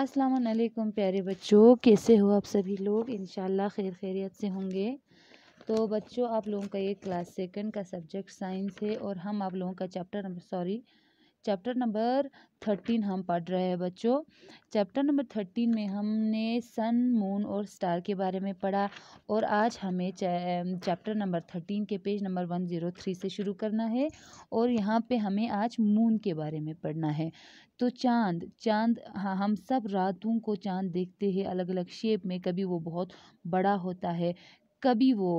असलकुम प्यारे बच्चों कैसे हो आप सभी लोग इन खैर खैरियत से होंगे तो बच्चों आप लोगों का ये क्लास सेकंड का सब्जेक्ट साइंस है और हम आप लोगों का chapter sorry chapter number thirteen हम पढ़ रहे हैं बच्चों चैप्टर नंबर थर्टीन में हमने सन मून और स्टार के बारे में पढ़ा और आज हमें चैप्टर नंबर थर्टीन के page number one zero three से शुरू करना है और यहाँ पे हमें आज मून के बारे में पढ़ना है तो चांद चांद हाँ हम सब रातों को चांद देखते हैं अलग अलग शेप में कभी वो बहुत बड़ा होता है कभी वो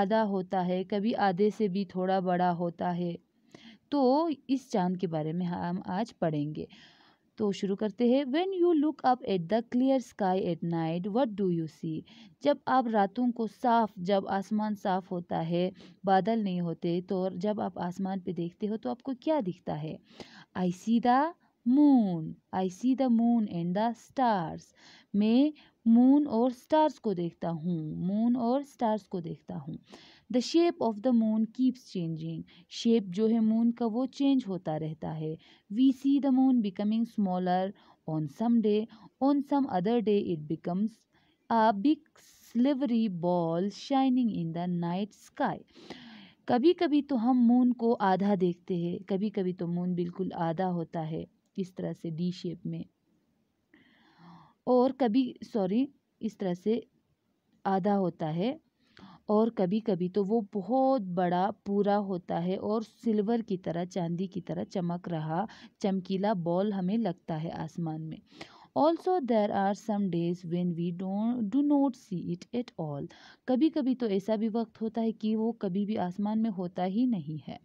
आधा होता है कभी आधे से भी थोड़ा बड़ा होता है तो इस चांद के बारे में हम आज पढ़ेंगे तो शुरू करते हैं when you look up at the clear sky at night what do you see जब आप रातों को साफ जब आसमान साफ होता है बादल नहीं होते तो जब आप आसमान पे देखते हो तो आपको क्या दिखता है I see the moon I see the moon and the stars मैं मून और स्टार्स को देखता हूँ मून और स्टार्स को देखता हूँ the shape of the moon keeps changing shape जो है मून का वो चेंज होता रहता है we see the moon becoming smaller on some day on some other day it becomes a big silvery ball shining in the night sky कभी कभी तो हम मून को आधा देखते हैं कभी कभी तो मून बिल्कुल आधा होता है इस तरह से डी शेप में और कभी सॉरी इस तरह से आधा होता है और कभी कभी तो वो बहुत बड़ा पूरा होता है और सिल्वर की तरह चांदी की तरह चमक रहा चमकीला बॉल हमें लगता है आसमान में also there are some days when we do not see it at all कभी कभी तो ऐसा भी वक्त होता है कि वो कभी भी आसमान में होता ही नहीं है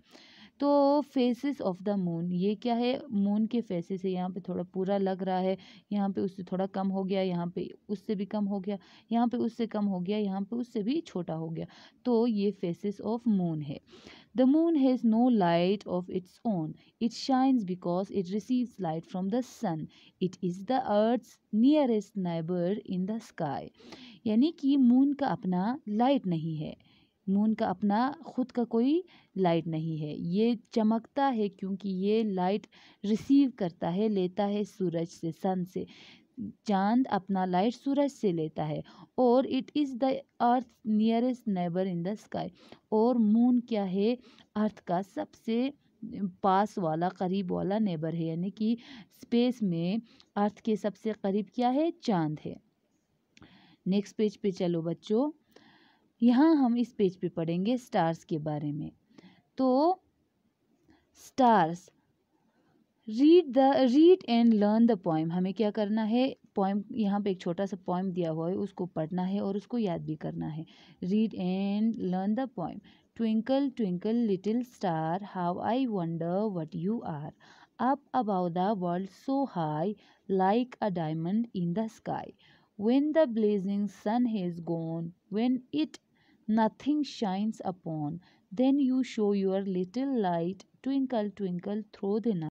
तो फेसेस ऑफ द मून ये क्या है मून के फेसेस है यहाँ पे थोड़ा पूरा लग रहा है यहाँ पे उससे थोड़ा कम हो गया यहाँ पे उससे भी कम हो गया यहाँ पे उससे कम हो गया यहाँ पे उससे भी छोटा हो गया तो ये फेसेस ऑफ मून है the moon has no light of its own it shines because it receives light from the sun it is the earth's nearest neighbour in the sky यानी कि मून का अपना लाइट नहीं है moon का अपना खुद का कोई लाइट नहीं है ये चमकता है क्योंकि ये लाइट रिसीव करता है लेता है सूरज से सन से चांद अपना लाइट सूरज से लेता है और it is the earth nearest neighbour in the sky और मून क्या है अर्थ का सबसे पास वाला करीब वाला नेबर है यानी कि स्पेस में अर्थ के सबसे करीब क्या है चांद है नेक्स्ट पेज पे चलो बच्चों यहाँ हम इस पेज पे पढ़ेंगे स्टार्स के बारे में तो stars read the read and learn the poem हमें क्या करना है पोइम यहाँ पे एक छोटा सा पोइम दिया हुआ है उसको पढ़ना है और उसको याद भी करना है read and learn the poem twinkle twinkle little star how I wonder what you are up above the world so high like a diamond in the sky when the blazing sun has gone when it nothing shines upon. Then you show your little light, twinkle, twinkle, through the night.